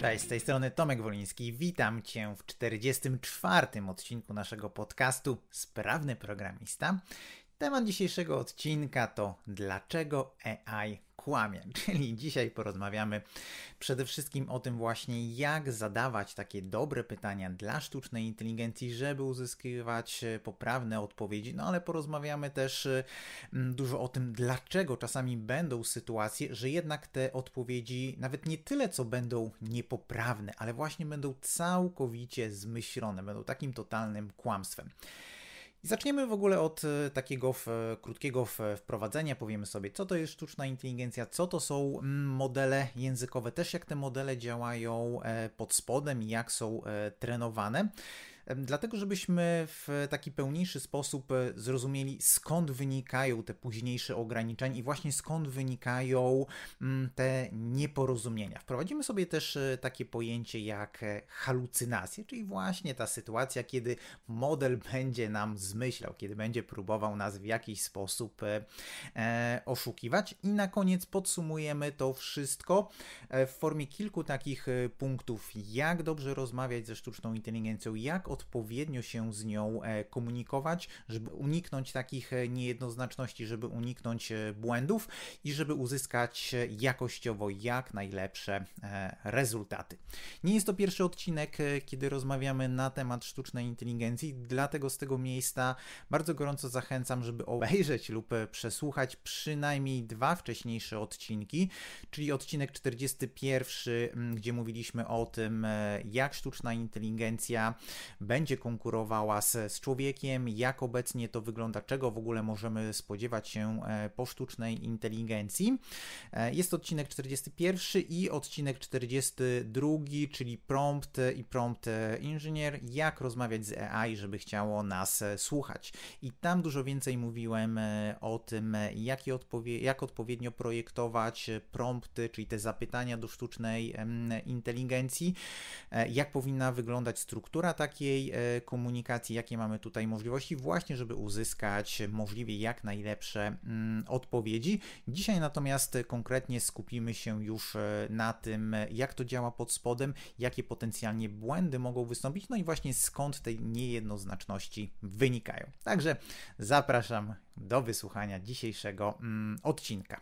Cześć, z tej strony Tomek Woliński. Witam Cię w 44. odcinku naszego podcastu Sprawny Programista. Temat dzisiejszego odcinka to dlaczego AI kłamie. Czyli dzisiaj porozmawiamy przede wszystkim o tym właśnie, jak zadawać takie dobre pytania dla sztucznej inteligencji, żeby uzyskiwać e, poprawne odpowiedzi, no ale porozmawiamy też e, dużo o tym, dlaczego czasami będą sytuacje, że jednak te odpowiedzi nawet nie tyle, co będą niepoprawne, ale właśnie będą całkowicie zmyślone, będą takim totalnym kłamstwem. I zaczniemy w ogóle od e, takiego w, e, krótkiego wprowadzenia. Powiemy sobie, co to jest sztuczna inteligencja, co to są mm, modele językowe, też jak te modele działają e, pod spodem i jak są trenowane dlatego żebyśmy w taki pełniejszy sposób e, zrozumieli, skąd wynikają te późniejsze ograniczenia i właśnie skąd wynikają mm, te nieporozumienia. Wprowadzimy sobie też e, takie pojęcie jak e, halucynacje, czyli właśnie ta sytuacja, kiedy model będzie nam zmyślał, kiedy będzie próbował nas w jakiś sposób oszukiwać. I na koniec podsumujemy to wszystko w formie kilku takich punktów, jak dobrze rozmawiać ze sztuczną inteligencją, jak odpowiednio się z nią e, komunikować, żeby uniknąć takich e, niejednoznaczności, żeby uniknąć e, błędów i żeby uzyskać jakościowo jak najlepsze rezultaty. Nie jest to pierwszy odcinek, kiedy rozmawiamy na temat sztucznej inteligencji, dlatego z tego miejsca bardzo gorąco zachęcam, żeby obejrzeć lub przesłuchać przynajmniej dwa wcześniejsze odcinki, czyli odcinek 41, gdzie mówiliśmy o tym, jak sztuczna inteligencja będzie konkurowała z, z człowiekiem, jak obecnie to wygląda, czego w ogóle możemy spodziewać się e, po sztucznej inteligencji. E, jest odcinek 41 i odcinek 42, czyli prompt i prompt inżynier, jak rozmawiać z AI, żeby chciało nas e, słuchać. I tam dużo więcej mówiłem o tym, jak, odpowie- jak odpowiednio projektować prompty, czyli te zapytania do sztucznej inteligencji, jak powinna wyglądać struktura takiej tej e, komunikacji, jakie mamy tutaj możliwości, właśnie żeby uzyskać możliwie jak najlepsze mm, odpowiedzi. Dzisiaj natomiast konkretnie skupimy się już e, na tym, jak to działa pod spodem, jakie potencjalnie błędy mogą wystąpić, no i właśnie skąd te niejednoznaczności wynikają. Także zapraszam do wysłuchania dzisiejszego mm, odcinka.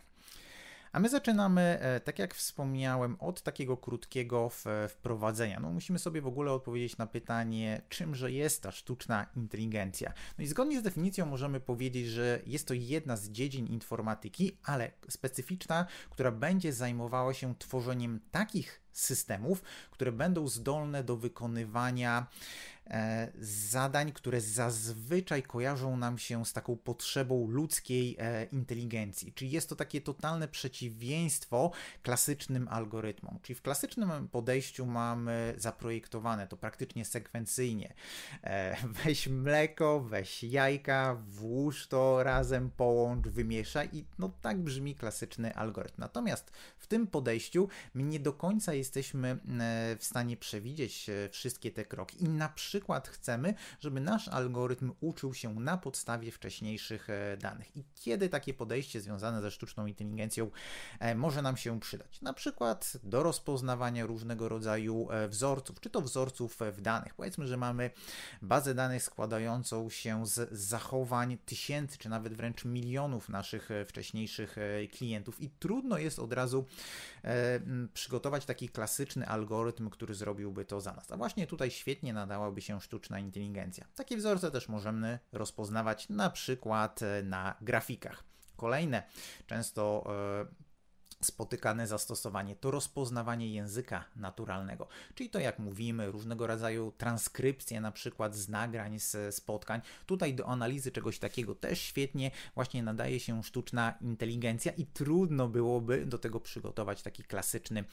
A my zaczynamy, e, tak jak wspomniałem, od takiego krótkiego wprowadzenia. No, musimy sobie w ogóle odpowiedzieć na pytanie, czymże jest ta sztuczna inteligencja. No i zgodnie z definicją możemy powiedzieć, że jest to jedna z dziedzin informatyki, ale specyficzna, która będzie zajmowała się tworzeniem takich systemów, które będą zdolne do wykonywania E, zadań, które zazwyczaj kojarzą nam się z taką potrzebą ludzkiej e, inteligencji. Czyli jest to takie totalne przeciwieństwo klasycznym algorytmom. Czyli w klasycznym podejściu mamy zaprojektowane to praktycznie sekwencyjnie. E, weź mleko, weź jajka, włóż to razem, połącz, wymieszaj i no tak brzmi klasyczny algorytm. Natomiast w tym podejściu my nie do końca jesteśmy w stanie przewidzieć wszystkie te kroki i na przykład przykład chcemy, żeby nasz algorytm uczył się na podstawie wcześniejszych e, danych. I kiedy takie podejście związane ze sztuczną inteligencją e, może nam się przydać? Na przykład do rozpoznawania różnego rodzaju e, wzorców, czy to wzorców w danych. Powiedzmy, że mamy bazę danych składającą się z zachowań tysięcy, czy nawet wręcz milionów naszych wcześniejszych klientów i trudno jest od razu przygotować taki klasyczny algorytm, który zrobiłby to za nas. A właśnie tutaj świetnie nadałaby się się sztuczna inteligencja. Takie wzorce też możemy rozpoznawać na przykład e, na grafikach. Kolejne, często e, spotykane zastosowanie to rozpoznawanie języka naturalnego, czyli to jak mówimy, różnego rodzaju transkrypcje na przykład z nagrań, z spotkań. Tutaj do analizy czegoś takiego też świetnie właśnie nadaje się sztuczna inteligencja i trudno byłoby do tego przygotować taki klasyczny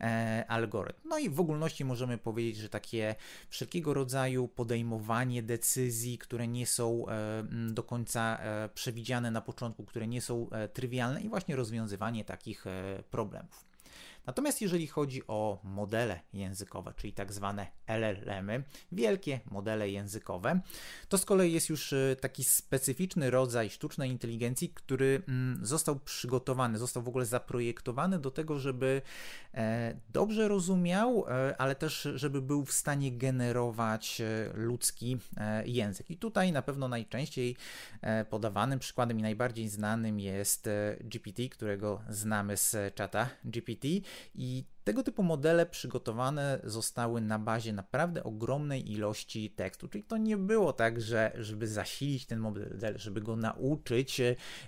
e, algorytm. No i w ogólności możemy powiedzieć, że takie wszelkiego rodzaju podejmowanie decyzji, które nie są e, do końca e, przewidziane na początku, które nie są e, trywialne i właśnie rozwiązywanie takich E, problemów. Natomiast jeżeli chodzi o modele językowe, czyli tak zwane LLM-y, wielkie modele językowe, to z kolei jest już y, taki specyficzny rodzaj sztucznej inteligencji, który mm, został przygotowany, został w ogóle zaprojektowany do tego, żeby e, dobrze rozumiał, e, ale też żeby był w stanie generować e, ludzki język. I tutaj na pewno najczęściej podawanym przykładem i najbardziej znanym jest GPT, którego znamy z czata GPT. 以。Tego typu modele przygotowane zostały na bazie naprawdę ogromnej ilości tekstu, czyli to nie było tak, że żeby zasilić ten model, żeby go nauczyć,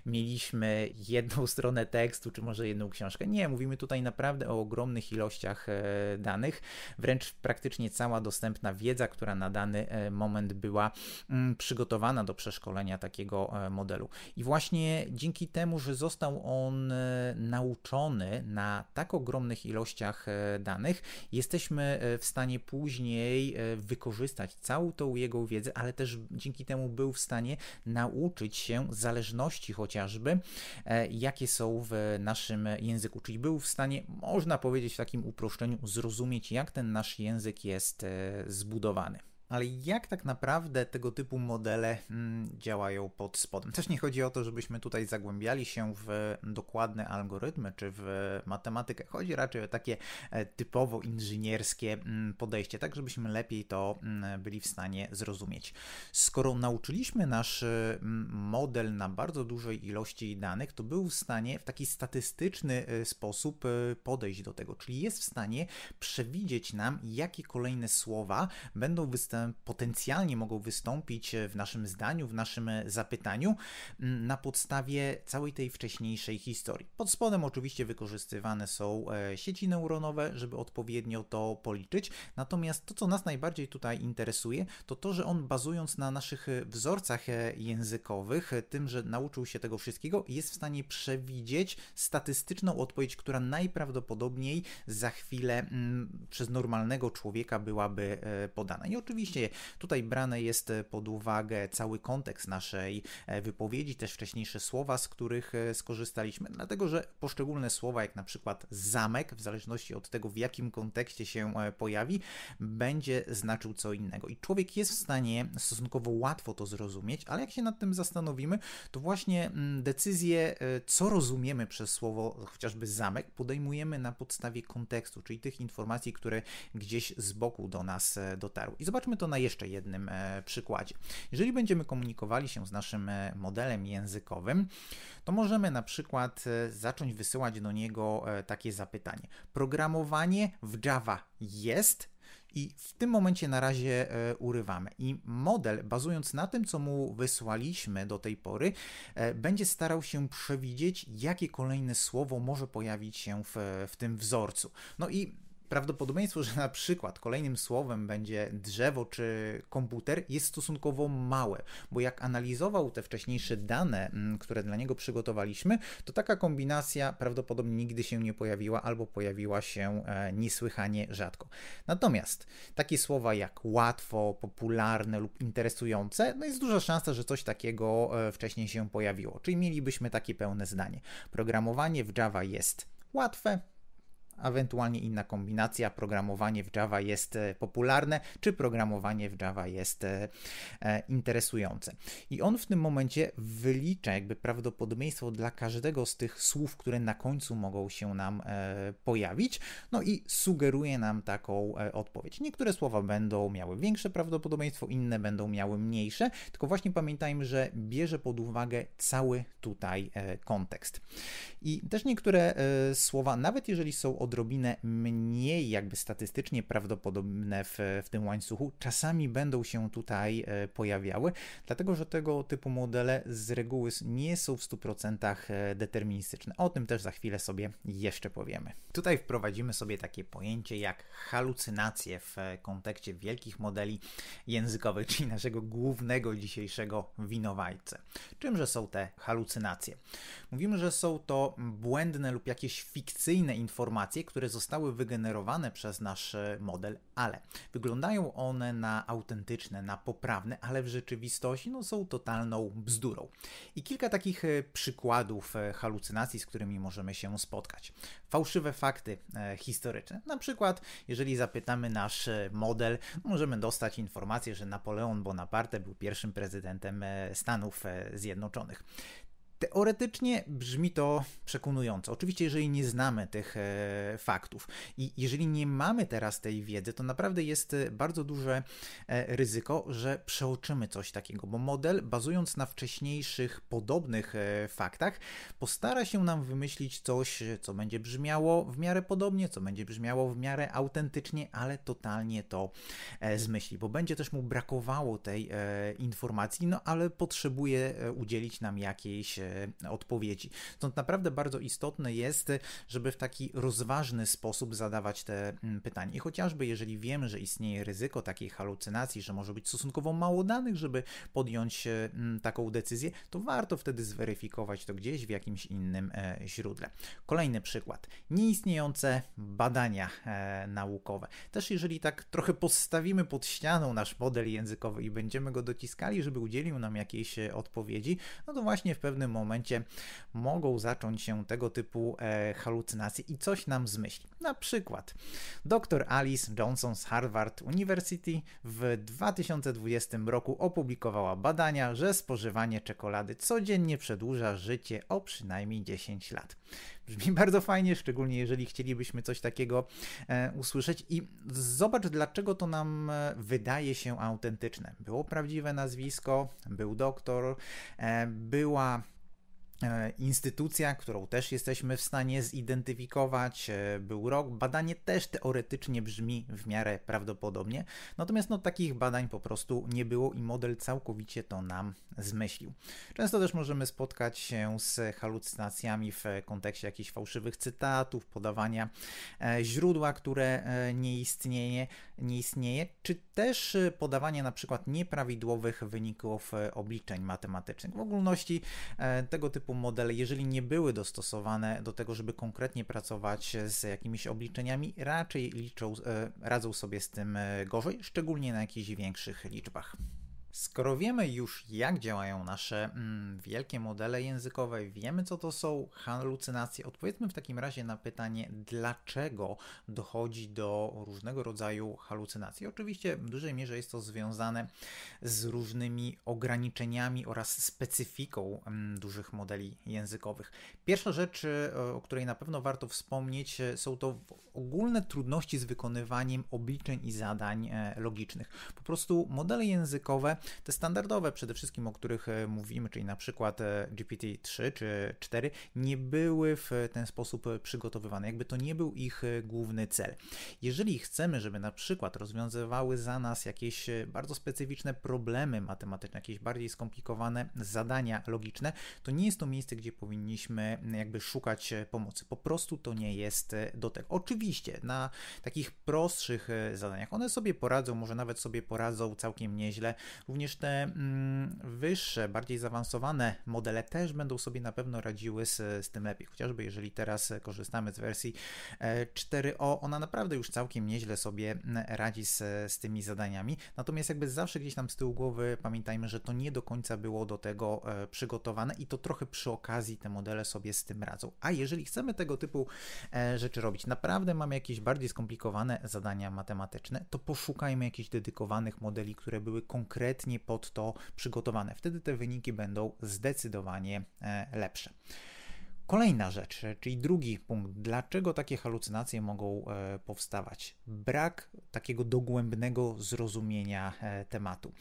mieliśmy jedną stronę tekstu, czy może jedną książkę. Nie, mówimy tutaj naprawdę o ogromnych ilościach e, danych, wręcz praktycznie cała dostępna wiedza, która na dany e, moment była mm, przygotowana do przeszkolenia takiego e, modelu. I właśnie dzięki temu, że został on nauczony na tak ogromnych ilościach, E, danych, jesteśmy e, w stanie później e, wykorzystać całą tą jego wiedzę, ale też dzięki temu był w stanie nauczyć się zależności chociażby, jakie są w naszym języku. Czyli był w stanie, można powiedzieć w takim uproszczeniu, zrozumieć, jak ten nasz język jest zbudowany ale jak tak naprawdę tego typu modele mm, działają pod spodem? Też nie chodzi o to, żebyśmy tutaj zagłębiali się w dokładne algorytmy czy w matematykę. Chodzi raczej o takie e, typowo inżynierskie mm, podejście, tak żebyśmy lepiej to mm, byli w stanie zrozumieć. Skoro nauczyliśmy nasz y, model na bardzo dużej ilości danych, to był w stanie w taki statystyczny y, sposób y, podejść do tego, czyli jest w stanie przewidzieć nam, jakie kolejne słowa będą występować potencjalnie mogą wystąpić e, w naszym zdaniu, w naszym e, zapytaniu mm, na podstawie całej tej wcześniejszej historii. Pod spodem oczywiście wykorzystywane są e, sieci neuronowe, żeby odpowiednio to policzyć. Natomiast to, co nas najbardziej tutaj interesuje, to to, że on bazując na naszych wzorcach językowych, tym, że nauczył się tego wszystkiego, jest w stanie przewidzieć statystyczną odpowiedź, która najprawdopodobniej za chwilę mm, przez normalnego człowieka byłaby podana. I oczywiście Oczywiście tutaj brane jest e, pod uwagę cały kontekst naszej e, wypowiedzi, też wcześniejsze słowa, z których e, skorzystaliśmy, dlatego że poszczególne słowa, jak na przykład zamek, w zależności od tego, w jakim kontekście się pojawi, będzie znaczył co innego. I człowiek jest w stanie stosunkowo łatwo to zrozumieć, ale jak się nad tym zastanowimy, to właśnie mm, decyzję, co rozumiemy przez słowo chociażby zamek, podejmujemy na podstawie kontekstu, czyli tych informacji, które gdzieś z boku do nas dotarły. I zobaczmy to na jeszcze jednym e, przykładzie. Jeżeli będziemy komunikowali się z naszym e, modelem językowym, to możemy na przykład e, zacząć wysyłać do niego takie zapytanie. Programowanie w Java jest, i w tym momencie na razie urywamy. I model, bazując na tym, co mu wysłaliśmy do tej pory, będzie starał się przewidzieć, jakie kolejne słowo może pojawić się w, w tym wzorcu. No i prawdopodobieństwo, że na przykład kolejnym słowem będzie drzewo czy komputer jest stosunkowo małe, bo jak analizował te wcześniejsze dane, mm, które dla niego przygotowaliśmy, to taka kombinacja prawdopodobnie nigdy się nie pojawiła albo pojawiła się e, niesłychanie rzadko. Natomiast takie słowa jak łatwo, popularne lub interesujące, no jest duża szansa, że coś takiego e, wcześniej się pojawiło, czyli mielibyśmy takie pełne zdanie. Programowanie w Java jest łatwe, ewentualnie inna kombinacja. Programowanie w Java jest e, popularne, czy programowanie w Java jest e, e, interesujące. I on w tym momencie wylicza jakby prawdopodobieństwo dla każdego z tych słów, które na końcu mogą się nam pojawić, no i sugeruje nam taką odpowiedź. Niektóre słowa będą miały większe prawdopodobieństwo, inne będą miały mniejsze, tylko właśnie pamiętajmy, że bierze pod uwagę cały tutaj kontekst. I też niektóre słowa, nawet jeżeli są od odrobinę mniej jakby statystycznie prawdopodobne w, w tym łańcuchu, czasami będą się tutaj e, pojawiały, dlatego że tego typu modele z reguły nie są w 100% e, deterministyczne. O tym też za chwilę sobie jeszcze powiemy. Tutaj wprowadzimy sobie takie pojęcie jak halucynacje w e, kontekście wielkich modeli językowych, czyli naszego głównego dzisiejszego winowajcy. Czymże są te halucynacje? Mówimy, że są to błędne lub jakieś fikcyjne informacje, informacje, które zostały wygenerowane przez nasz e, model, ale wyglądają one na autentyczne, na poprawne, ale w rzeczywistości no, są totalną bzdurą. I kilka takich e, przykładów e, halucynacji, z którymi możemy się spotkać. Fałszywe fakty historyczne. Na przykład, jeżeli zapytamy nasz model, no, możemy dostać informację, że Napoleon Bonaparte był pierwszym prezydentem Stanów Zjednoczonych. Teoretycznie brzmi to przekonująco. Oczywiście, jeżeli nie znamy tych e, faktów i jeżeli nie mamy teraz tej wiedzy, to naprawdę jest e, bardzo duże e, ryzyko, że przeoczymy coś takiego, bo model, bazując na wcześniejszych podobnych faktach, postara się nam wymyślić coś, co będzie brzmiało w miarę podobnie, co będzie brzmiało w miarę autentycznie, ale totalnie to zmyśli, bo będzie też mu brakowało tej informacji, no ale potrzebuje udzielić nam jakiejś E, odpowiedzi. Stąd naprawdę bardzo istotne jest, żeby w taki rozważny sposób zadawać te mm, pytania. I chociażby jeżeli wiemy, że istnieje ryzyko takiej halucynacji, że może być stosunkowo mało danych, żeby podjąć e, mm, taką decyzję, to warto wtedy zweryfikować to gdzieś w jakimś innym e, źródle. Kolejny przykład. Nieistniejące badania naukowe. Też jeżeli tak trochę postawimy pod ścianą nasz model językowy i będziemy go dociskali, żeby udzielił nam jakiejś odpowiedzi, no to właśnie w pewnym momencie momencie mogą zacząć się tego typu e, halucynacje i coś nam zmyśli. Na przykład dr Alice Johnson z Harvard University w 2020 roku opublikowała badania, że spożywanie czekolady codziennie przedłuża życie o przynajmniej 10 lat. Brzmi bardzo fajnie, szczególnie jeżeli chcielibyśmy coś takiego e, usłyszeć i zobacz dlaczego to nam e, wydaje się autentyczne. Było prawdziwe nazwisko, był doktor, e, była E, instytucja, którą też jesteśmy w stanie zidentyfikować, e, był rok. Badanie też teoretycznie brzmi w miarę prawdopodobnie, natomiast no, takich badań po prostu nie było i model całkowicie to nam zmyślił. Często też możemy spotkać się z halucynacjami w kontekście jakichś fałszywych cytatów, podawania e, źródła, które nie istnieje nie istnieje, czy też y, podawanie na przykład nieprawidłowych wyników y, obliczeń matematycznych. W ogólności e, tego typu modele, jeżeli nie były dostosowane do tego, żeby konkretnie pracować z jakimiś obliczeniami, raczej liczą, e, radzą sobie z tym e, gorzej, szczególnie na jakichś większych liczbach. Skoro wiemy już, jak działają nasze mm, wielkie modele językowe, wiemy, co to są halucynacje, odpowiedzmy w takim razie na pytanie, dlaczego dochodzi do różnego rodzaju halucynacji. Oczywiście w dużej mierze jest to związane z różnymi ograniczeniami oraz specyfiką mm, dużych modeli językowych. Pierwsza rzecz, e, o której na pewno warto wspomnieć, e, są to ogólne trudności z wykonywaniem obliczeń i zadań e, logicznych. Po prostu modele językowe te standardowe przede wszystkim, o których e, mówimy, czyli na przykład e, GPT-3 czy 4, nie były w ten sposób przygotowywane, jakby to nie był ich e, główny cel. Jeżeli chcemy, żeby na przykład rozwiązywały za nas jakieś bardzo specyficzne problemy matematyczne, jakieś bardziej skomplikowane zadania logiczne, to nie jest to miejsce, gdzie powinniśmy jakby szukać pomocy. Po prostu to nie jest do tego. Oczywiście na takich prostszych zadaniach one sobie poradzą, może nawet sobie poradzą całkiem nieźle, Również te mm, wyższe, bardziej zaawansowane modele też będą sobie na pewno radziły z, z tym lepiej. Chociażby jeżeli teraz korzystamy z wersji 4.0, e, ona naprawdę już całkiem nieźle sobie mm, radzi z, z tymi zadaniami. Natomiast jakby zawsze gdzieś tam z tyłu głowy pamiętajmy, że to nie do końca było do tego e, przygotowane i to trochę przy okazji te modele sobie z tym radzą. A jeżeli chcemy tego typu e, rzeczy robić, naprawdę mamy jakieś bardziej skomplikowane zadania matematyczne, to poszukajmy jakichś dedykowanych modeli, które były konkretne konkretnie pod to przygotowane. Wtedy te wyniki będą zdecydowanie e, lepsze. Kolejna rzecz, czyli drugi punkt, dlaczego takie halucynacje mogą e, powstawać? Brak takiego dogłębnego zrozumienia e, tematu.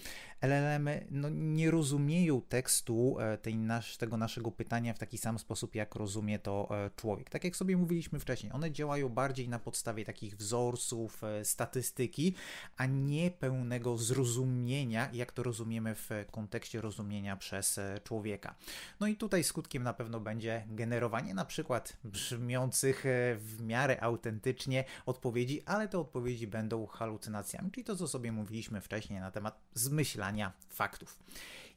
LLMy no, nie rozumieją tekstu e, tej nasz, tego naszego pytania w taki sam sposób, jak rozumie to e, człowiek. Tak jak sobie mówiliśmy wcześniej, one działają bardziej na podstawie takich wzorców, e, statystyki, a nie pełnego zrozumienia, jak to rozumiemy w kontekście rozumienia przez człowieka. No i tutaj skutkiem na pewno będzie generowanie na przykład brzmiących w miarę autentycznie odpowiedzi, ale te odpowiedzi będą halucynacjami, czyli to, co sobie mówiliśmy wcześniej na temat zmyślania ustalania faktów.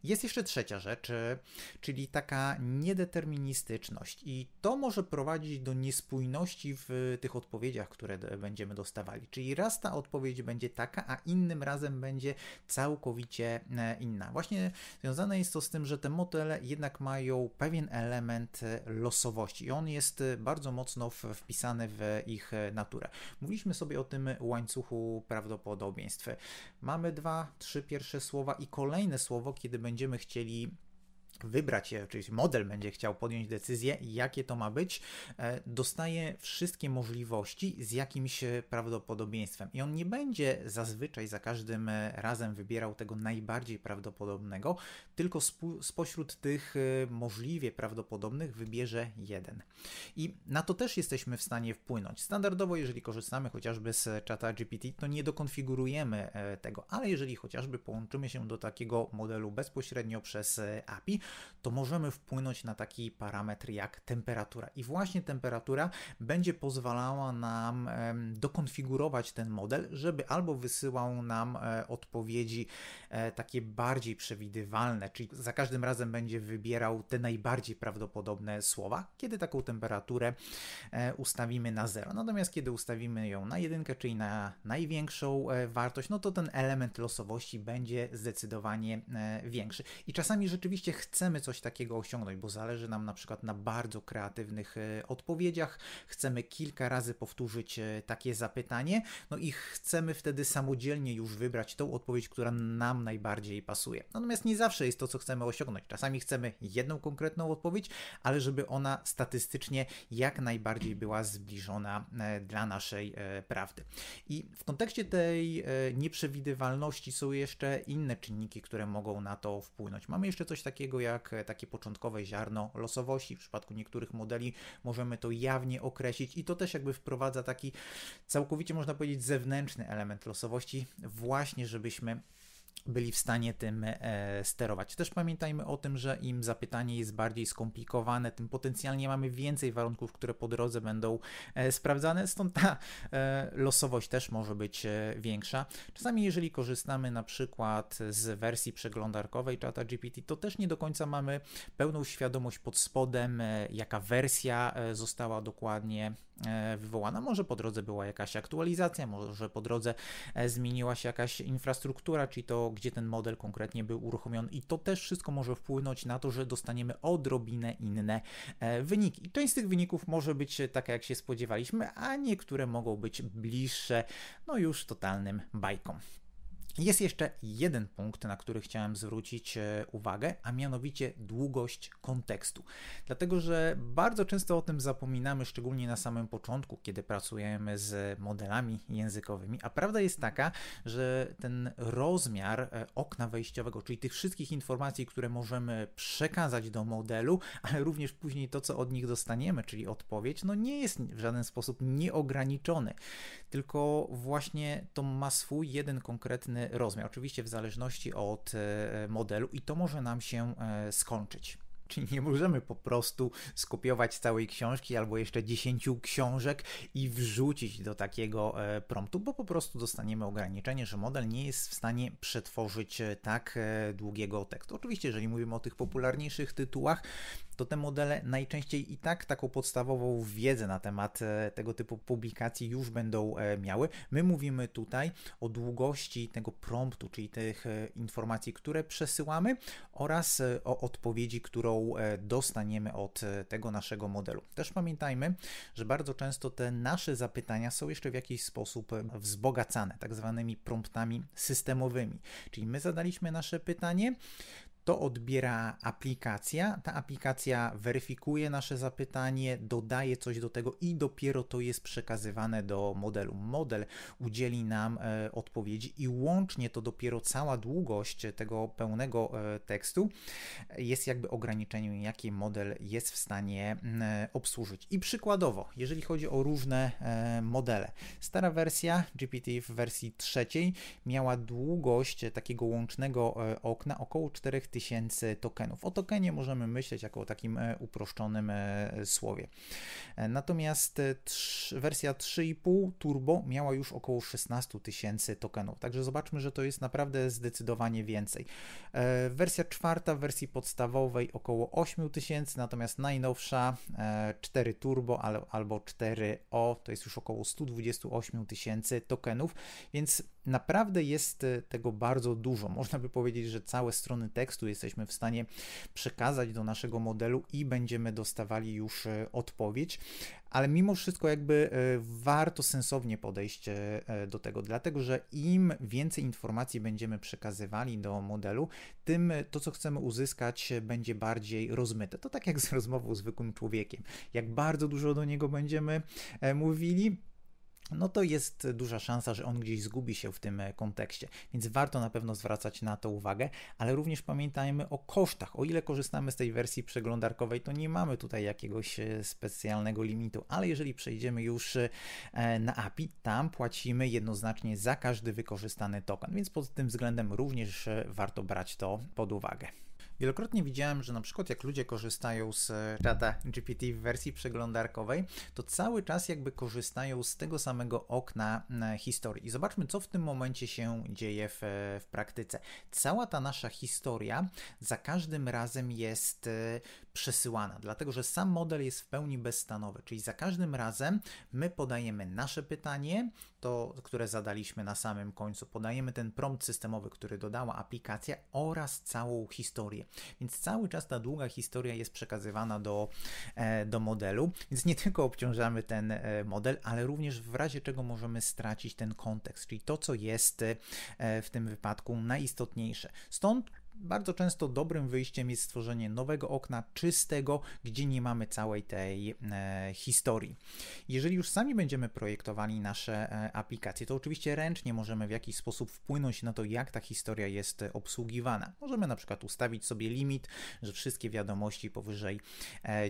Jest jeszcze trzecia rzecz, e, czyli taka niedeterministyczność, i to może prowadzić do niespójności w tych odpowiedziach, które będziemy dostawali. Czyli raz ta odpowiedź będzie taka, a innym razem będzie całkowicie e, inna. Właśnie związane jest to z tym, że te modele jednak mają pewien element e, losowości i on jest bardzo mocno wpisany w ich naturę. Mówiliśmy sobie o tym łańcuchu prawdopodobieństw mamy dwa, trzy pierwsze słowa i kolejne słowo, kiedy będziemy chcieli tak wybrać, oczywiście e, model będzie chciał podjąć decyzję, jakie to ma być, e, dostaje wszystkie możliwości z jakimś e, prawdopodobieństwem. I on nie będzie zazwyczaj za każdym razem wybierał tego najbardziej prawdopodobnego, tylko spośród tych możliwie prawdopodobnych wybierze jeden. I na to też jesteśmy w stanie wpłynąć. Standardowo, jeżeli korzystamy chociażby z czata GPT, to nie dokonfigurujemy tego, ale jeżeli chociażby połączymy się do takiego modelu bezpośrednio przez API, to możemy wpłynąć na taki parametr jak temperatura. I właśnie temperatura będzie pozwalała nam dokonfigurować ten model, żeby albo wysyłał nam e, odpowiedzi e, takie bardziej przewidywalne, czyli za każdym razem będzie wybierał te najbardziej prawdopodobne słowa, kiedy taką temperaturę e, ustawimy na zero. Natomiast kiedy ustawimy ją na jedynkę, czyli na największą wartość, no to ten element losowości będzie zdecydowanie większy. I czasami rzeczywiście chcemy chcemy coś takiego osiągnąć, bo zależy nam na przykład na bardzo kreatywnych e, odpowiedziach, chcemy kilka razy powtórzyć e, takie zapytanie, no i chcemy wtedy samodzielnie już wybrać tą odpowiedź, która nam najbardziej pasuje. Natomiast nie zawsze jest to, co chcemy osiągnąć. Czasami chcemy jedną konkretną odpowiedź, ale żeby ona statystycznie jak najbardziej była zbliżona e, dla naszej prawdy. I w kontekście tej nieprzewidywalności są jeszcze inne czynniki, które mogą na to wpłynąć. Mamy jeszcze coś takiego jak e, takie początkowe ziarno losowości. W przypadku niektórych modeli możemy to jawnie określić i to też jakby wprowadza taki całkowicie można powiedzieć zewnętrzny element losowości, właśnie żebyśmy byli w stanie tym e, sterować. Też pamiętajmy o tym, że im zapytanie jest bardziej skomplikowane, tym potencjalnie mamy więcej warunków, które po drodze będą e, sprawdzane, stąd ta e, losowość też może być e, większa. Czasami jeżeli korzystamy na przykład z wersji przeglądarkowej czata GPT, to też nie do końca mamy pełną świadomość pod spodem, e, jaka wersja e, została dokładnie E, wywołana. Może po drodze była jakaś aktualizacja, może po drodze e, zmieniła się jakaś infrastruktura, czyli to, gdzie ten model konkretnie był uruchomiony, i to też wszystko może wpłynąć na to, że dostaniemy odrobinę inne e, wyniki. I część z tych wyników może być taka, jak się spodziewaliśmy, a niektóre mogą być bliższe, no już totalnym bajkom. Jest jeszcze jeden punkt, na który chciałem zwrócić e, uwagę, a mianowicie długość kontekstu. Dlatego, że bardzo często o tym zapominamy, szczególnie na samym początku, kiedy pracujemy z modelami językowymi, a prawda jest taka, że ten rozmiar e, okna wejściowego, czyli tych wszystkich informacji, które możemy przekazać do modelu, ale również później to, co od nich dostaniemy, czyli odpowiedź, no nie jest w żaden sposób nieograniczony, tylko właśnie to ma swój jeden konkretny rozmiar, oczywiście w zależności od e, modelu, i to może nam się e, skończyć. Czyli nie możemy po prostu skopiować całej książki albo jeszcze 10 książek i wrzucić do takiego e, promptu, bo po prostu dostaniemy ograniczenie, że model nie jest w stanie przetworzyć tak długiego tekstu. Oczywiście, jeżeli mówimy o tych popularniejszych tytułach, to te modele najczęściej i tak taką podstawową wiedzę na temat e, tego typu publikacji już będą e, miały. My mówimy tutaj o długości tego promptu, czyli tych e, informacji, które przesyłamy oraz o odpowiedzi, którą dostaniemy od tego naszego modelu. Też pamiętajmy, że bardzo często te nasze zapytania są jeszcze w jakiś sposób wzbogacane tak zwanymi promptami systemowymi. Czyli my zadaliśmy nasze pytanie, to odbiera aplikacja, ta aplikacja weryfikuje nasze zapytanie, dodaje coś do tego i dopiero to jest przekazywane do modelu. Model udzieli nam e, odpowiedzi i łącznie to dopiero cała długość tego pełnego e, tekstu e, jest jakby ograniczeniem, jakie model jest w stanie e, obsłużyć. I przykładowo, jeżeli chodzi o różne e, modele, stara wersja GPT w wersji trzeciej miała długość takiego łącznego e, okna około 4000 tysięcy tokenów. O tokenie możemy myśleć jako o takim e, uproszczonym e, słowie. E, natomiast wersja 3,5 Turbo miała już około 16 tysięcy tokenów, także zobaczmy, że to jest naprawdę zdecydowanie więcej. Wersja czwarta w wersji podstawowej około 8 tysięcy, natomiast najnowsza 4 Turbo albo 4O to jest już około 128 tysięcy tokenów, więc naprawdę jest tego bardzo dużo. Można by powiedzieć, że całe strony tekstu tekstu jesteśmy w stanie przekazać do naszego modelu i będziemy dostawali już e, odpowiedź, ale mimo wszystko jakby e, warto sensownie podejść e, do tego, dlatego że im więcej informacji będziemy przekazywali do modelu, tym to, co chcemy uzyskać, będzie bardziej rozmyte. To tak jak z rozmową z zwykłym człowiekiem. Jak bardzo dużo do niego będziemy mówili, no to jest duża szansa, że on gdzieś zgubi się w tym e, kontekście. Więc warto na pewno zwracać na to uwagę, ale również pamiętajmy o kosztach. O ile korzystamy z tej wersji przeglądarkowej, to nie mamy tutaj jakiegoś e, specjalnego limitu, ale jeżeli przejdziemy już e, na API, tam płacimy jednoznacznie za każdy wykorzystany token, więc pod tym względem również warto brać to pod uwagę. Wielokrotnie widziałem, że na przykład jak ludzie korzystają z e, czata GPT w wersji przeglądarkowej, to cały czas jakby korzystają z tego samego okna e, historii. I zobaczmy, co w tym momencie się dzieje w, e, w praktyce. Cała ta nasza historia za każdym razem jest przesyłana, dlatego że sam model jest w pełni bezstanowy, czyli za każdym razem my podajemy nasze pytanie, to które zadaliśmy na samym końcu, podajemy ten prompt systemowy, który dodała aplikacja oraz całą historię. Więc cały czas ta długa historia jest przekazywana do, e, do modelu, więc nie tylko obciążamy ten e, model, ale również w razie czego możemy stracić ten kontekst, czyli to, co jest e, w tym wypadku najistotniejsze. Stąd bardzo często dobrym wyjściem jest stworzenie nowego okna, czystego, gdzie nie mamy całej tej e, historii. Jeżeli już sami będziemy projektowali nasze e, aplikacje, to oczywiście ręcznie możemy w jakiś sposób wpłynąć na to, jak ta historia jest obsługiwana. Możemy na przykład ustawić sobie limit, że wszystkie wiadomości powyżej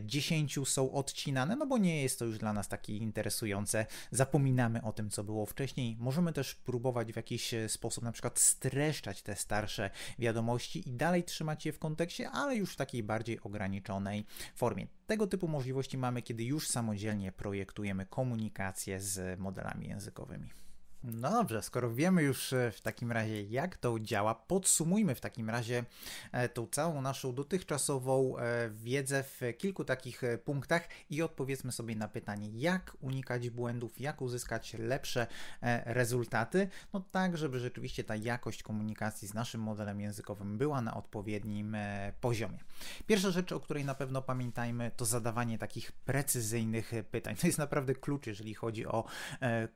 10 e, są odcinane, no bo nie jest to już dla nas takie interesujące. Zapominamy o tym, co było wcześniej. Możemy też próbować w jakiś sposób na przykład streszczać te starsze wiadomości, treści i dalej trzymać je w kontekście, ale już w takiej bardziej ograniczonej formie. Tego typu możliwości mamy, kiedy już samodzielnie projektujemy komunikację z modelami językowymi. No dobrze, skoro wiemy już e, w takim razie, jak to działa, podsumujmy w takim razie e, tą całą naszą dotychczasową e, wiedzę w kilku takich punktach i odpowiedzmy sobie na pytanie, jak unikać błędów, jak uzyskać lepsze rezultaty, no tak, żeby rzeczywiście ta jakość komunikacji z naszym modelem językowym była na odpowiednim poziomie. Pierwsza rzecz, o której na pewno pamiętajmy, to zadawanie takich precyzyjnych pytań. To jest naprawdę klucz, jeżeli chodzi o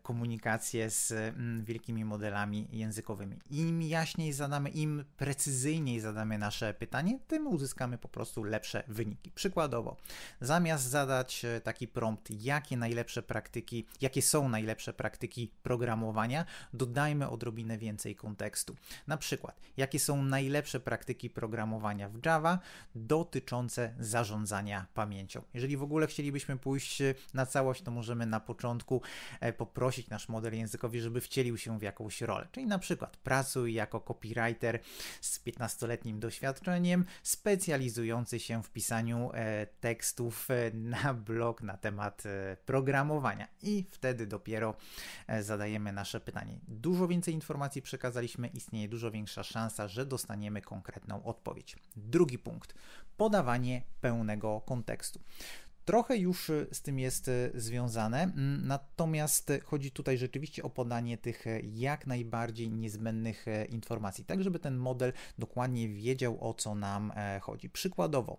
komunikację z Mm, wielkimi modelami językowymi. Im jaśniej zadamy, im precyzyjniej zadamy nasze pytanie, tym uzyskamy po prostu lepsze wyniki. Przykładowo, zamiast zadać e, taki prompt, jakie najlepsze praktyki, jakie są najlepsze praktyki programowania, dodajmy odrobinę więcej kontekstu. Na przykład, jakie są najlepsze praktyki programowania w Java dotyczące zarządzania pamięcią. Jeżeli w ogóle chcielibyśmy pójść e, na całość, to możemy na początku e, poprosić nasz model językowy, żeby wcielił się w jakąś rolę. Czyli na przykład pracuj jako copywriter z 15-letnim doświadczeniem, specjalizujący się w pisaniu e, tekstów e, na blog na temat e, programowania. I wtedy dopiero e, zadajemy nasze pytanie. Dużo więcej informacji przekazaliśmy, istnieje dużo większa szansa, że dostaniemy konkretną odpowiedź. Drugi punkt: podawanie pełnego kontekstu. Trochę już y, z tym jest y, związane, natomiast y, chodzi tutaj rzeczywiście o podanie tych jak najbardziej niezbędnych informacji, tak żeby ten model dokładnie wiedział o co nam e, chodzi. Przykładowo,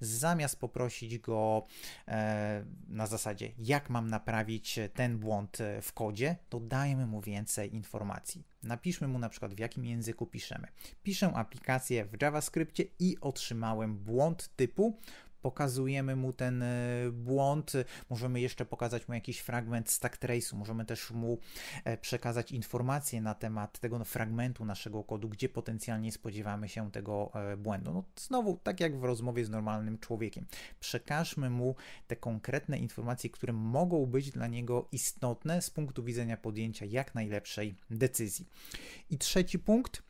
zamiast poprosić go e, na zasadzie jak mam naprawić ten błąd w kodzie, to dajemy mu więcej informacji. Napiszmy mu na przykład w jakim języku piszemy. Piszę aplikację w JavaScriptie i otrzymałem błąd typu pokazujemy mu ten e, błąd, możemy jeszcze pokazać mu jakiś fragment stack trace'u, możemy też mu e, przekazać informacje na temat tego no, fragmentu naszego kodu, gdzie potencjalnie spodziewamy się tego e, błędu. No, znowu, tak jak w rozmowie z normalnym człowiekiem, przekażmy mu te konkretne informacje, które mogą być dla niego istotne z punktu widzenia podjęcia jak najlepszej decyzji. I trzeci punkt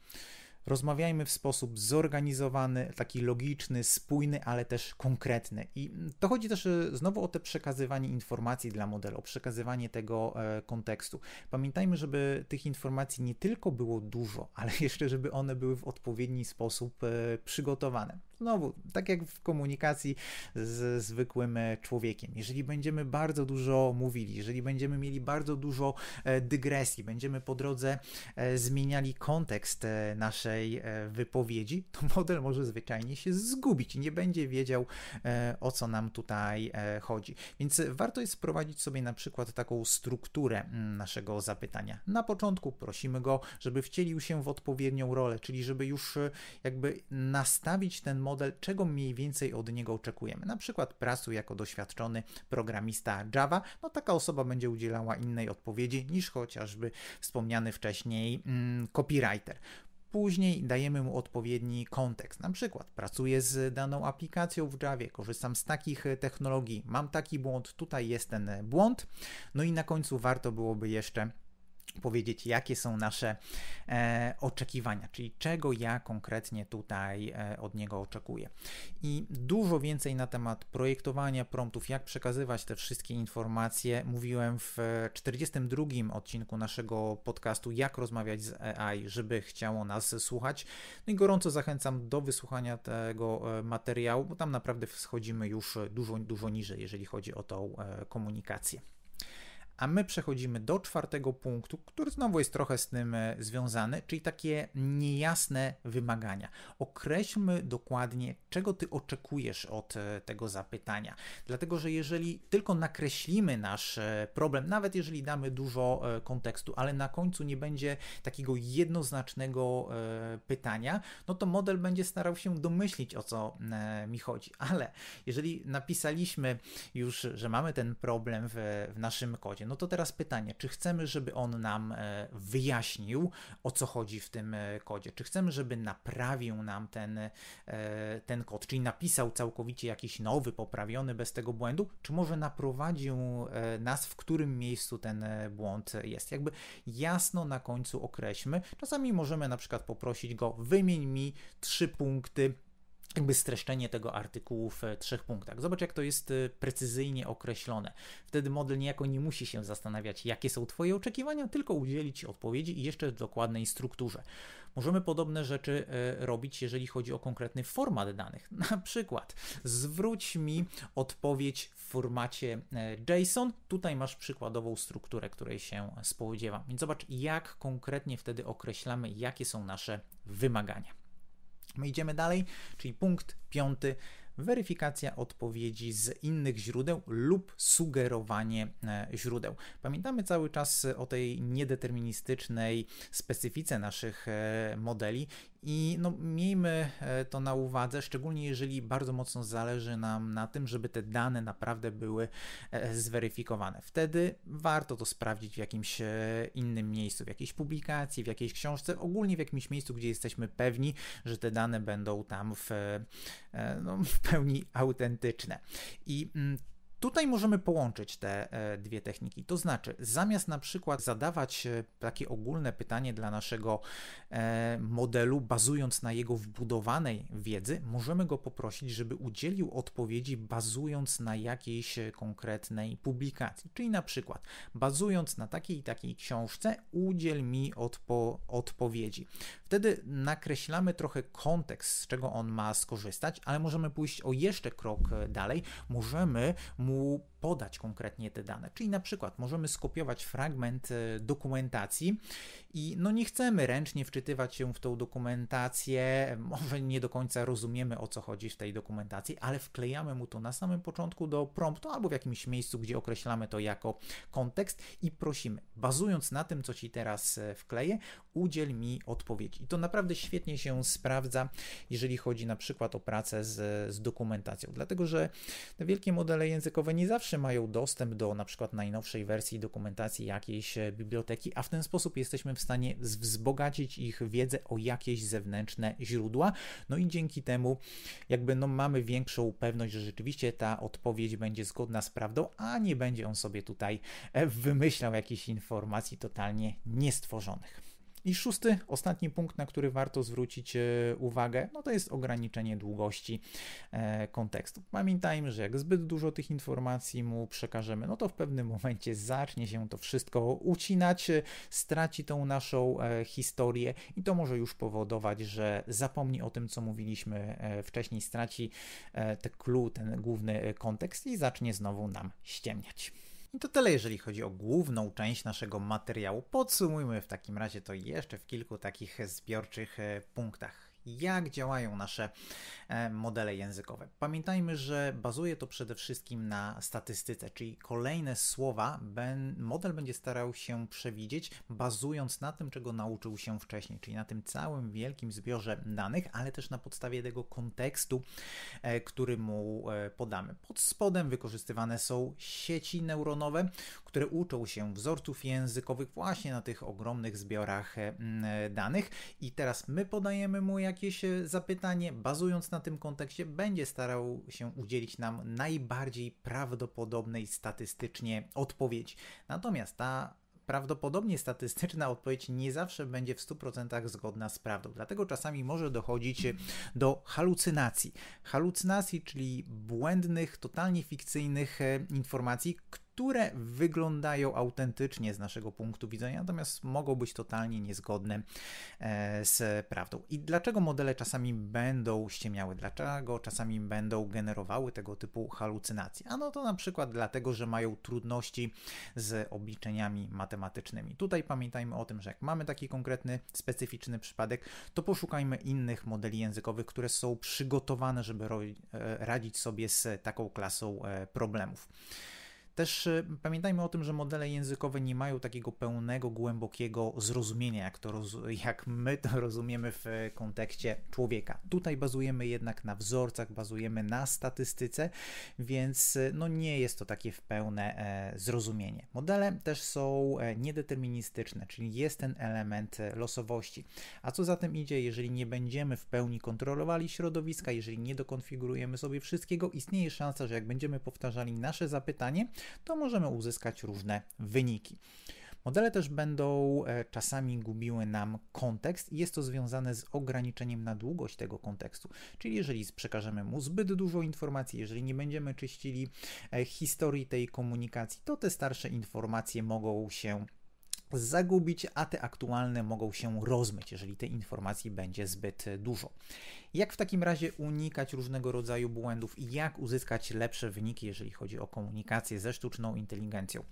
Rozmawiajmy w sposób zorganizowany, taki logiczny, spójny, ale też konkretny. I to chodzi też e, znowu o te przekazywanie informacji dla modelu, o przekazywanie tego e, kontekstu. Pamiętajmy, żeby tych informacji nie tylko było dużo, ale jeszcze, żeby one były w odpowiedni sposób e, przygotowane. Znowu, tak jak w komunikacji z zwykłym e, człowiekiem, jeżeli będziemy bardzo dużo mówili, jeżeli będziemy mieli bardzo dużo e, dygresji, będziemy po drodze e, zmieniali kontekst naszej wypowiedzi, to model może zwyczajnie się zgubić i nie będzie wiedział, o co nam tutaj chodzi. Więc warto jest wprowadzić sobie na przykład taką strukturę mm, naszego zapytania. Na początku prosimy go, żeby wcielił się w odpowiednią rolę, czyli żeby już jakby nastawić ten model, czego mniej więcej od niego oczekujemy. Na przykład prasu jako doświadczony programista Java, no taka osoba będzie udzielała innej odpowiedzi niż chociażby wspomniany wcześniej mm, copywriter. Później dajemy mu odpowiedni kontekst. Na przykład pracuję z daną aplikacją w Java, korzystam z takich technologii, mam taki błąd, tutaj jest ten błąd. No i na końcu warto byłoby jeszcze powiedzieć, jakie są nasze e, oczekiwania, czyli czego ja konkretnie tutaj e, od niego oczekuję. I dużo więcej na temat projektowania promptów, jak przekazywać te wszystkie informacje, mówiłem w 42 odcinku naszego podcastu, jak rozmawiać z AI, żeby chciało nas słuchać. No i gorąco zachęcam do wysłuchania tego e, materiału, bo tam naprawdę schodzimy już dużo, dużo niżej, jeżeli chodzi o tą e, komunikację. A my przechodzimy do czwartego punktu, który znowu jest trochę z tym e, związany, czyli takie niejasne wymagania. Określmy dokładnie, czego ty oczekujesz od e, tego zapytania. Dlatego, że jeżeli tylko nakreślimy nasz e, problem, nawet jeżeli damy dużo kontekstu, ale na końcu nie będzie takiego jednoznacznego pytania, no to model będzie starał się domyślić, o co mi chodzi. Ale jeżeli napisaliśmy już, że mamy ten problem w, w naszym kodzie, no to teraz pytanie, czy chcemy, żeby on nam e, wyjaśnił, o co chodzi w tym e, kodzie? Czy chcemy, żeby naprawił nam ten, e, ten kod, czyli napisał całkowicie jakiś nowy, poprawiony bez tego błędu, czy może naprowadził nas, w którym miejscu ten błąd jest? Jakby jasno na końcu określmy. Czasami możemy na przykład poprosić go, wymień mi trzy punkty jakby streszczenie tego artykułu w e, trzech punktach. Zobacz, jak to jest e, precyzyjnie określone. Wtedy model niejako nie musi się zastanawiać, jakie są Twoje oczekiwania, tylko udzielić odpowiedzi i jeszcze w dokładnej strukturze. Możemy podobne rzeczy e, robić, jeżeli chodzi o konkretny format danych. Na przykład, zwróć mi odpowiedź w formacie JSON. Tutaj masz przykładową strukturę, której się spodziewam. Więc zobacz, jak konkretnie wtedy określamy, jakie są nasze wymagania. My idziemy dalej, czyli punkt piąty weryfikacja odpowiedzi z innych źródeł lub sugerowanie e, źródeł. Pamiętamy cały czas o tej niedeterministycznej specyfice naszych e, modeli i no, miejmy e, to na uwadze, szczególnie jeżeli bardzo mocno zależy nam na tym, żeby te dane naprawdę były e, zweryfikowane. Wtedy warto to sprawdzić w jakimś e, innym miejscu, w jakiejś publikacji, w jakiejś książce, ogólnie w jakimś miejscu, gdzie jesteśmy pewni, że te dane będą tam w, no, w pełni autentyczne. I mm, Tutaj możemy połączyć te e, dwie techniki. To znaczy, zamiast na przykład zadawać e, takie ogólne pytanie dla naszego e, modelu, bazując na jego wbudowanej wiedzy, możemy go poprosić, żeby udzielił odpowiedzi bazując na jakiejś konkretnej publikacji. Czyli na przykład, bazując na takiej i takiej książce, udziel mi odpo odpowiedzi. Wtedy nakreślamy trochę kontekst, z czego on ma skorzystać, ale możemy pójść o jeszcze krok dalej. Możemy mu um podać konkretnie te dane. Czyli na przykład możemy skopiować fragment e, dokumentacji i no nie chcemy ręcznie wczytywać się w tą dokumentację, może nie do końca rozumiemy o co chodzi w tej dokumentacji, ale wklejamy mu to na samym początku do promptu albo w jakimś miejscu, gdzie określamy to jako kontekst i prosimy, bazując na tym, co ci teraz e, wkleję, udziel mi odpowiedzi. I to naprawdę świetnie się sprawdza, jeżeli chodzi na przykład o pracę z, z dokumentacją, dlatego że te wielkie modele językowe nie zawsze mają dostęp do na przykład najnowszej wersji dokumentacji jakiejś e, biblioteki, a w ten sposób jesteśmy w stanie wzbogacić ich wiedzę o jakieś zewnętrzne źródła. No i dzięki temu jakby no mamy większą pewność, że rzeczywiście ta odpowiedź będzie zgodna z prawdą, a nie będzie on sobie tutaj e, wymyślał jakichś informacji totalnie niestworzonych. I szósty, ostatni punkt, na który warto zwrócić e, uwagę, no to jest ograniczenie długości e, kontekstu. Pamiętajmy, że jak zbyt dużo tych informacji mu przekażemy, no to w pewnym momencie zacznie się to wszystko ucinać, e, straci tą naszą historię i to może już powodować, że zapomni o tym, co mówiliśmy wcześniej, straci te clue, ten główny kontekst i zacznie znowu nam ściemniać. I no to tyle, jeżeli chodzi o główną część naszego materiału. Podsumujmy w takim razie to jeszcze w kilku takich zbiorczych e, punktach jak działają nasze E, modele językowe. Pamiętajmy, że bazuje to przede wszystkim na statystyce, czyli kolejne słowa model będzie starał się przewidzieć, bazując na tym, czego nauczył się wcześniej, czyli na tym całym wielkim zbiorze danych, ale też na podstawie tego kontekstu, e, który mu e, podamy. Pod spodem wykorzystywane są sieci neuronowe, które uczą się wzorców językowych właśnie na tych ogromnych zbiorach danych i teraz my podajemy mu jakieś zapytanie, bazując na na tym kontekście będzie starał się udzielić nam najbardziej prawdopodobnej statystycznie odpowiedzi. Natomiast ta prawdopodobnie statystyczna odpowiedź nie zawsze będzie w 100% zgodna z prawdą. Dlatego czasami może dochodzić do halucynacji. Halucynacji, czyli błędnych, totalnie fikcyjnych e, informacji, które które wyglądają autentycznie z naszego punktu widzenia, natomiast mogą być totalnie niezgodne e, z prawdą. I dlaczego modele czasami będą ściemniały? Dlaczego czasami będą generowały tego typu halucynacje? A no to na przykład dlatego, że mają trudności z obliczeniami matematycznymi. Tutaj pamiętajmy o tym, że jak mamy taki konkretny, specyficzny przypadek, to poszukajmy innych modeli językowych, które są przygotowane, żeby e, radzić sobie z taką klasą e, problemów. Też y, pamiętajmy o tym, że modele językowe nie mają takiego pełnego, głębokiego zrozumienia, jak, to jak my to rozumiemy w kontekście człowieka. Tutaj bazujemy jednak na wzorcach, bazujemy na statystyce, więc y, no nie jest to takie w pełne e, zrozumienie. Modele też są e, niedeterministyczne, czyli jest ten element e, losowości. A co za tym idzie, jeżeli nie będziemy w pełni kontrolowali środowiska, jeżeli nie dokonfigurujemy sobie wszystkiego, istnieje szansa, że jak będziemy powtarzali nasze zapytanie, to możemy uzyskać różne wyniki. Modele też będą e, czasami gubiły nam kontekst i jest to związane z ograniczeniem na długość tego kontekstu. Czyli jeżeli przekażemy mu zbyt dużo informacji, jeżeli nie będziemy czyścili e, historii tej komunikacji, to te starsze informacje mogą się zagubić, a te aktualne mogą się rozmyć, jeżeli tej informacji będzie zbyt dużo. Jak w takim razie unikać różnego rodzaju błędów i jak uzyskać lepsze wyniki, jeżeli chodzi o komunikację ze sztuczną inteligencją?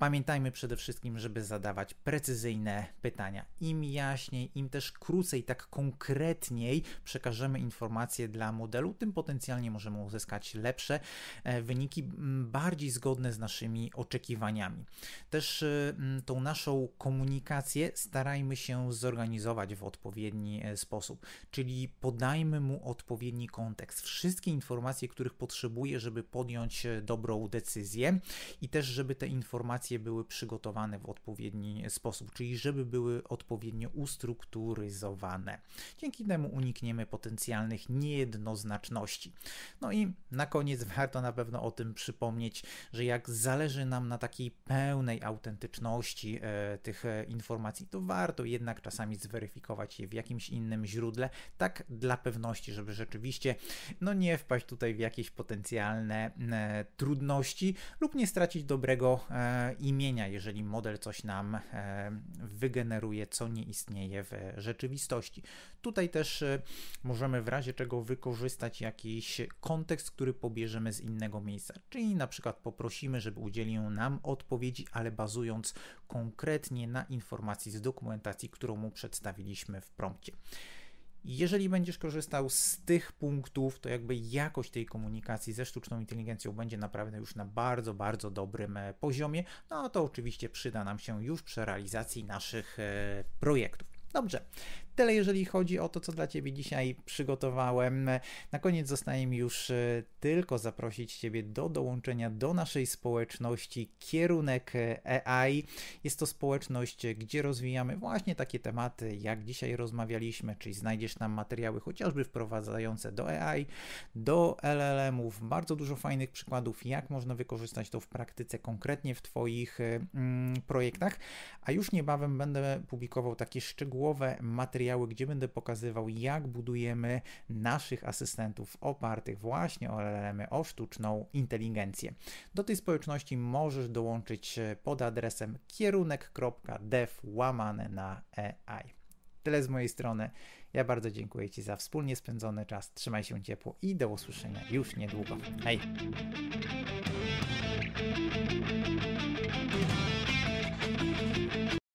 Pamiętajmy przede wszystkim, żeby zadawać precyzyjne pytania. Im jaśniej, im też krócej, tak konkretniej przekażemy informacje dla modelu, tym potencjalnie możemy uzyskać lepsze e, wyniki, bardziej zgodne z naszymi oczekiwaniami. Też e, tą naszą komunikację starajmy się zorganizować w odpowiedni e, sposób, czyli podajmy mu odpowiedni kontekst, wszystkie informacje, których potrzebuje, żeby podjąć dobrą decyzję i też, żeby te informacje były przygotowane w odpowiedni sposób, czyli żeby były odpowiednio ustrukturyzowane. Dzięki temu unikniemy potencjalnych niejednoznaczności. No i na koniec warto na pewno o tym przypomnieć, że jak zależy nam na takiej pełnej autentyczności e, tych e, informacji, to warto jednak czasami zweryfikować je w jakimś innym źródle, tak dla pewności, żeby rzeczywiście no nie wpaść tutaj w jakieś potencjalne e, trudności lub nie stracić dobrego e, imienia, jeżeli model coś nam e, wygeneruje, co nie istnieje w rzeczywistości. Tutaj też e, możemy w razie czego wykorzystać jakiś kontekst, który pobierzemy z innego miejsca, czyli na przykład poprosimy, żeby udzielił nam odpowiedzi, ale bazując konkretnie na informacji z dokumentacji, którą mu przedstawiliśmy w prompcie. Jeżeli będziesz korzystał z tych punktów, to jakby jakość tej komunikacji ze sztuczną inteligencją będzie naprawdę już na bardzo, bardzo dobrym e, poziomie. No to oczywiście przyda nam się już przy realizacji naszych e, projektów. Dobrze, tyle, jeżeli chodzi o to, co dla Ciebie dzisiaj przygotowałem. Na koniec zostaje mi już e, tylko zaprosić Ciebie do dołączenia do naszej społeczności Kierunek e, AI. Jest to społeczność, gdzie rozwijamy właśnie takie tematy, jak dzisiaj rozmawialiśmy, czyli znajdziesz tam materiały chociażby wprowadzające do AI, do LLM-ów, bardzo dużo fajnych przykładów, jak można wykorzystać to w praktyce konkretnie w Twoich mm, projektach, a już niebawem będę publikował takie szczegółowe materiały, materiały, gdzie będę pokazywał, jak budujemy naszych asystentów opartych właśnie o LLM, o sztuczną inteligencję. Do tej społeczności możesz dołączyć pod adresem kierunek.dev łamane na AI. E Tyle z mojej strony. Ja bardzo dziękuję Ci za wspólnie spędzony czas. Trzymaj się ciepło i do usłyszenia już niedługo. Hej!